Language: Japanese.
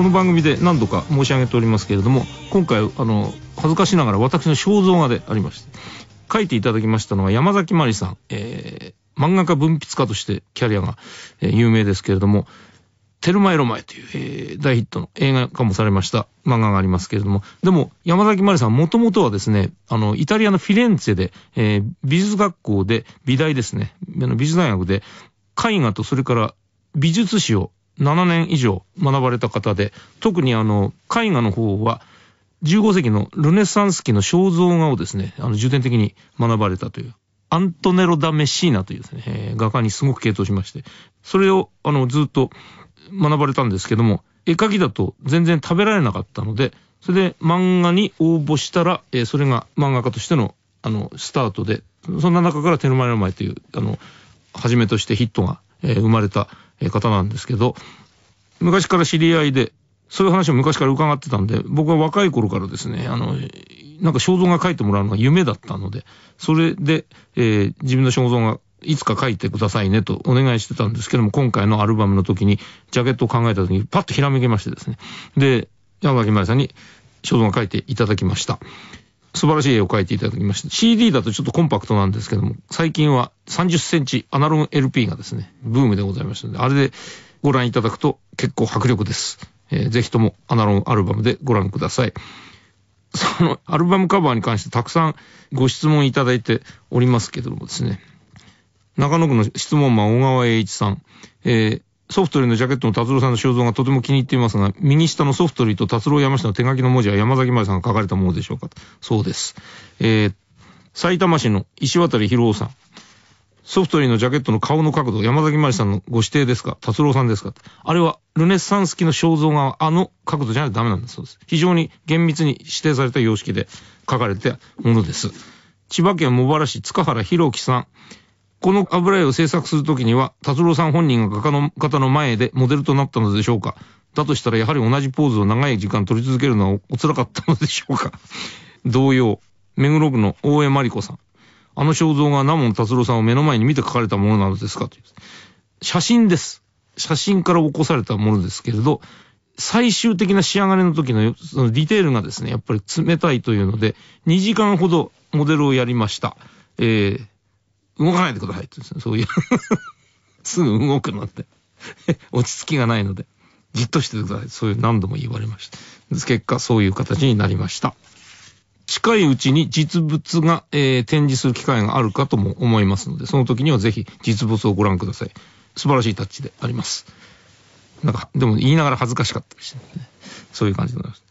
この番組で何度か申し上げておりますけれども今回あの恥ずかしながら私の肖像画でありまして書いていただきましたのは山崎まりさん、えー、漫画家文筆家としてキャリアが、えー、有名ですけれども「テルマエロマエ」という、えー、大ヒットの映画化もされました漫画がありますけれどもでも山崎まりさんもともとはですねあのイタリアのフィレンツェで、えー、美術学校で美大ですね美術大学で絵画とそれから美術史を7年以上学ばれた方で、特にあの、絵画の方は、15世紀のルネサンス期の肖像画をですね、あの、重点的に学ばれたという、アントネロ・ダ・メシーナというですね、え画家にすごく傾倒しまして、それを、あの、ずっと学ばれたんですけども、絵描きだと全然食べられなかったので、それで漫画に応募したら、えー、それが漫画家としての、あの、スタートで、そんな中から手の前の前という、あの、はじめとしてヒットが、えー、生まれた方なんですけど、昔から知り合いで、そういう話を昔から伺ってたんで、僕は若い頃からですね、あの、なんか肖像画書いてもらうのが夢だったので、それで、えー、自分の肖像画、いつか書いてくださいねとお願いしてたんですけども、今回のアルバムの時に、ジャケットを考えた時に、パッとひらめきましてですね。で、山崎まりさんに肖像画書いていただきました。素晴らしい絵を描いていただきまして、CD だとちょっとコンパクトなんですけども、最近は30センチアナログ LP がですね、ブームでございましたので、あれでご覧いただくと結構迫力です。えー、ぜひともアナログアルバムでご覧ください。その アルバムカバーに関してたくさんご質問いただいておりますけどもですね、中野区の質問ン、小川栄一さん、えー、ソフトリーのジャケットの達郎さんの肖像がとても気に入っていますが、右下のソフトリーと達郎山下の手書きの文字は山崎丸さんが書かれたものでしょうかそうです。えー、埼玉市の石渡博夫さん。ソフトリーのジャケットの顔の角度、山崎丸さんのご指定ですか達郎さんですかあれは、ルネッサンス期の肖像画はあの角度じゃないとダメなんだそうです。非常に厳密に指定された様式で書かれたものです。千葉県茂原市塚原博樹さん。この油絵を制作するときには、達郎さん本人が画家の方の前でモデルとなったのでしょうか。だとしたら、やはり同じポーズを長い時間取り続けるのはお辛かったのでしょうか。同様、目黒区の大江真理子さん。あの肖像がナモン達郎さんを目の前に見て描かれたものなのですかという。写真です。写真から起こされたものですけれど、最終的な仕上がりの時のそのディテールがですね、やっぱり冷たいというので、2時間ほどモデルをやりました。えー、動かないでくださいって言うんですよ。そういう すぐ動くのって。落ち着きがないので、じっとしててください。そういう何度も言われました。結果、そういう形になりました。近いうちに実物が、えー、展示する機会があるかとも思いますので、その時にはぜひ実物をご覧ください。素晴らしいタッチであります。なんか、でも言いながら恥ずかしかったりして、ね、そういう感じになります。